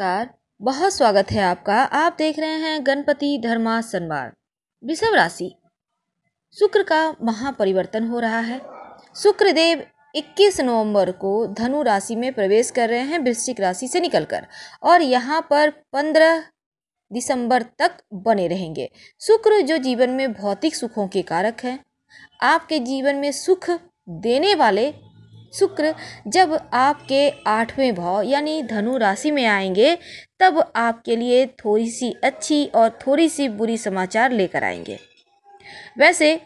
नमस्कार बहुत स्वागत है आपका आप देख रहे हैं गणपति धर्मा सनवार वृषभ राशि शुक्र का महापरिवर्तन हो रहा है शुक्र देव 21 नवंबर को धनु राशि में प्रवेश कर रहे हैं वृश्चिक राशि से निकलकर और यहाँ पर 15 दिसंबर तक बने रहेंगे शुक्र जो जीवन में भौतिक सुखों के कारक हैं आपके जीवन में सुख देने वाले शुक्र जब आपके आठवें भाव यानी धनु राशि में आएंगे तब आपके लिए थोड़ी सी अच्छी और थोड़ी सी बुरी समाचार लेकर आएंगे वैसे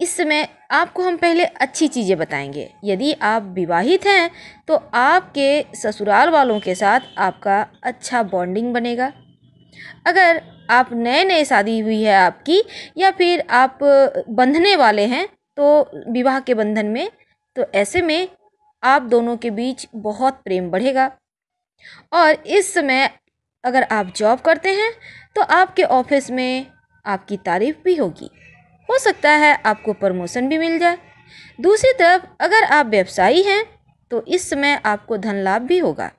इस समय आपको हम पहले अच्छी चीज़ें बताएंगे यदि आप विवाहित हैं तो आपके ससुराल वालों के साथ आपका अच्छा बॉन्डिंग बनेगा अगर आप नए नए शादी हुई है आपकी या फिर आप बंधने वाले हैं तो विवाह के बंधन में तो ऐसे में आप दोनों के बीच बहुत प्रेम बढ़ेगा और इस समय अगर आप जॉब करते हैं तो आपके ऑफिस में आपकी तारीफ भी होगी हो सकता है आपको प्रमोशन भी मिल जाए दूसरी तरफ अगर आप व्यवसायी हैं तो इस समय आपको धन लाभ भी होगा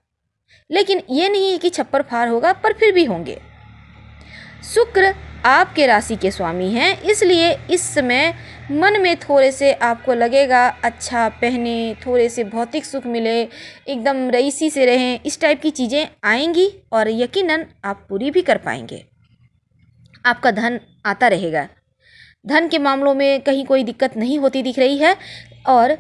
लेकिन ये नहीं कि छप्पर फार होगा पर फिर भी होंगे शुक्र आपके राशि के स्वामी हैं इसलिए इस समय मन में थोड़े से आपको लगेगा अच्छा पहने थोड़े से भौतिक सुख मिले एकदम रईसी से रहें इस टाइप की चीज़ें आएंगी और यकीनन आप पूरी भी कर पाएंगे आपका धन आता रहेगा धन के मामलों में कहीं कोई दिक्कत नहीं होती दिख रही है और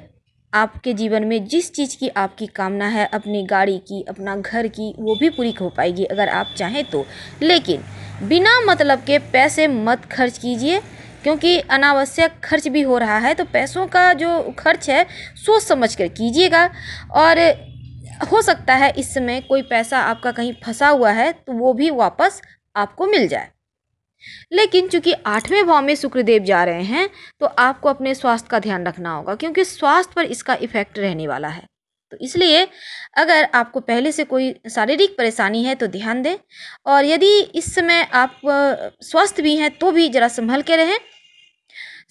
आपके जीवन में जिस चीज़ की आपकी कामना है अपनी गाड़ी की अपना घर की वो भी पूरी हो पाएगी अगर आप चाहें तो लेकिन बिना मतलब के पैसे मत खर्च कीजिए क्योंकि अनावश्यक खर्च भी हो रहा है तो पैसों का जो खर्च है सोच समझ कर कीजिएगा और हो सकता है इस समय कोई पैसा आपका कहीं फंसा हुआ है तो वो भी वापस आपको मिल जाए लेकिन चूंकि आठवें भाव में शुक्रदेव जा रहे हैं तो आपको अपने स्वास्थ्य का ध्यान रखना होगा क्योंकि स्वास्थ्य पर इसका इफेक्ट रहने वाला है तो इसलिए अगर आपको पहले से कोई शारीरिक परेशानी है तो ध्यान दें और यदि इस समय आप स्वस्थ भी हैं तो भी ज़रा संभल के रहें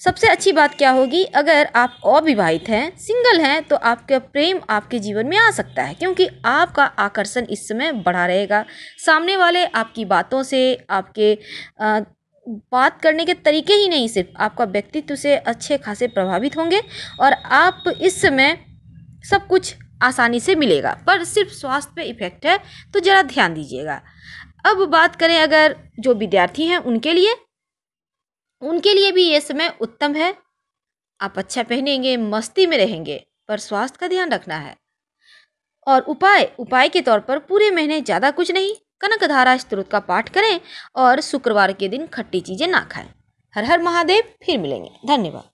सबसे अच्छी बात क्या होगी अगर आप अविवाहित हैं सिंगल हैं तो आपका प्रेम आपके जीवन में आ सकता है क्योंकि आपका आकर्षण इस समय बढ़ा रहेगा सामने वाले आपकी बातों से आपके आ, बात करने के तरीके ही नहीं सिर्फ आपका व्यक्तित्व से अच्छे खासे प्रभावित होंगे और आप इस समय सब कुछ आसानी से मिलेगा पर सिर्फ स्वास्थ्य पे इफ़ेक्ट है तो ज़रा ध्यान दीजिएगा अब बात करें अगर जो विद्यार्थी हैं उनके लिए उनके लिए भी ये समय उत्तम है आप अच्छा पहनेंगे मस्ती में रहेंगे पर स्वास्थ्य का ध्यान रखना है और उपाय उपाय के तौर पर पूरे महीने ज़्यादा कुछ नहीं कनक धारा स्त्रोत का पाठ करें और शुक्रवार के दिन खट्टी चीज़ें ना खाएं हर हर महादेव फिर मिलेंगे धन्यवाद